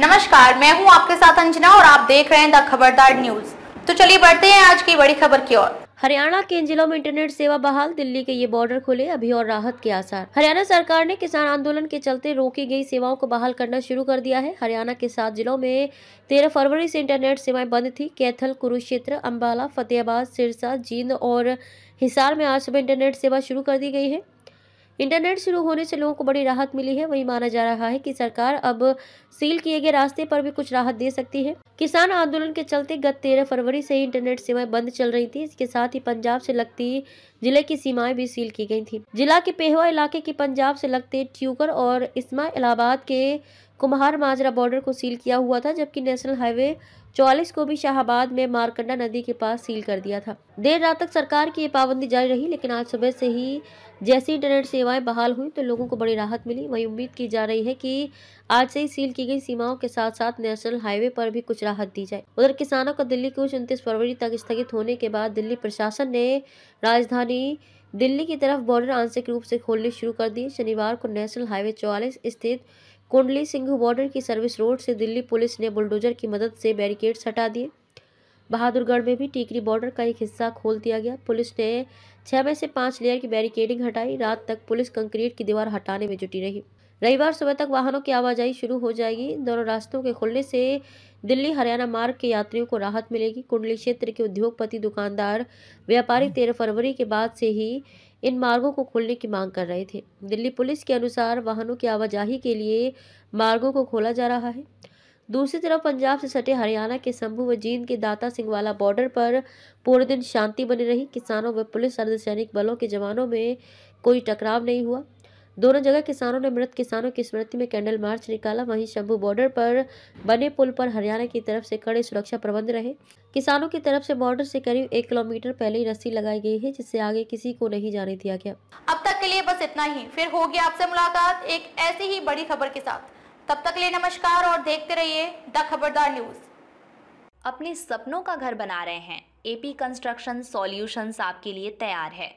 नमस्कार मैं हूं आपके साथ अंजना और आप देख रहे हैं द खबरदार न्यूज तो चलिए बढ़ते हैं आज की बड़ी खबर की ओर हरियाणा के इन जिलों में इंटरनेट सेवा बहाल दिल्ली के ये बॉर्डर खुले अभी और राहत के आसार हरियाणा सरकार ने किसान आंदोलन के चलते रोकी गई सेवाओं को बहाल करना शुरू कर दिया है हरियाणा के सात जिलों में तेरह फरवरी से इंटरनेट सेवाएं बंद थी कैथल कुरुक्षेत्र अम्बाला फतेहाबाद सिरसा जींद और हिसार में आज सुबह इंटरनेट सेवा शुरू कर दी गई है इंटरनेट शुरू होने से लोगों को बड़ी राहत मिली है वही माना जा रहा है कि सरकार अब सील किए गए रास्ते पर भी कुछ राहत दे सकती है किसान आंदोलन के चलते गत तेरह फरवरी से ही इंटरनेट सेवाएं बंद चल रही थी इसके साथ ही पंजाब से लगती जिले की सीमाएं भी सील की गई थी जिला के पेहवा इलाके की पंजाब से लगते ट्यूकर और इस्माइलाबाद इलाहाबाद के कुम्हार माजरा बॉर्डर को सील किया हुआ था जबकि नेशनल हाईवे 44 को भी शाहबाद में मारकंडा नदी के पास सील कर दिया था देर रात तक सरकार की ये पाबंदी जारी रही लेकिन आज सुबह से ही जैसी इंटरनेट सेवाएं बहाल हुई तो लोगों को बड़ी राहत मिली वही उम्मीद की जा रही है कि आज से ही सील की गई सीमाओं के साथ साथ नेशनल हाईवे पर भी कुछ राहत दी जाए उधर किसानों का दिल्ली कुछ उन्तीस फरवरी तक स्थगित होने के बाद दिल्ली प्रशासन ने राजधानी राजधानी दिल्ली की तरफ बॉर्डर आंशिक रूप से खोलने शुरू कर दिए शनिवार को नेशनल हाईवे चौवालीस स्थित कुंडली सिंह बॉर्डर की सर्विस रोड से दिल्ली पुलिस ने बुलडोजर की मदद से बैरिकेड्स हटा दिए बहादुरगढ़ में भी टीकरी बॉर्डर का एक हिस्सा खोल दिया गया पुलिस ने छः में से पाँच लेयर की बैरिकेडिंग हटाई रात तक पुलिस कंक्रीट की दीवार हटाने में जुटी रही रविवार सुबह तक वाहनों की आवाजाही शुरू हो जाएगी दोनों रास्तों के खुलने से दिल्ली हरियाणा मार्ग के यात्रियों को राहत मिलेगी कुंडली क्षेत्र के उद्योगपति दुकानदार व्यापारी हम्म। तेरह फरवरी के बाद से ही इन मार्गों को खोलने की मांग कर रहे थे दिल्ली पुलिस के अनुसार वाहनों की आवाजाही के लिए मार्गों को खोला जा रहा है दूसरी तरफ पंजाब से सटे हरियाणा के शंभू व जींद के दाता सिंहवाला बॉर्डर पर पूरे दिन शांति बनी रही किसानों व पुलिस अर्धसैनिक बलों के जवानों में कोई टकराव नहीं हुआ दोनों जगह किसानों ने मृत किसानों की स्मृति में कैंडल मार्च निकाला वहीं शंभू बॉर्डर पर बने पुल पर हरियाणा की तरफ से कड़े सुरक्षा प्रबंध रहे किसानों की तरफ से बॉर्डर से करीब एक किलोमीटर पहले ही रस्सी लगाई गई है जिससे आगे किसी को नहीं जाने दिया गया अब तक के लिए बस इतना ही फिर होगी आपसे मुलाकात एक ऐसी ही बड़ी खबर के साथ तब तक लिए नमस्कार और देखते रहिए द खबरदार न्यूज अपने सपनों का घर बना रहे हैं एपी कंस्ट्रक्शन सॉल्यूशंस आपके लिए तैयार है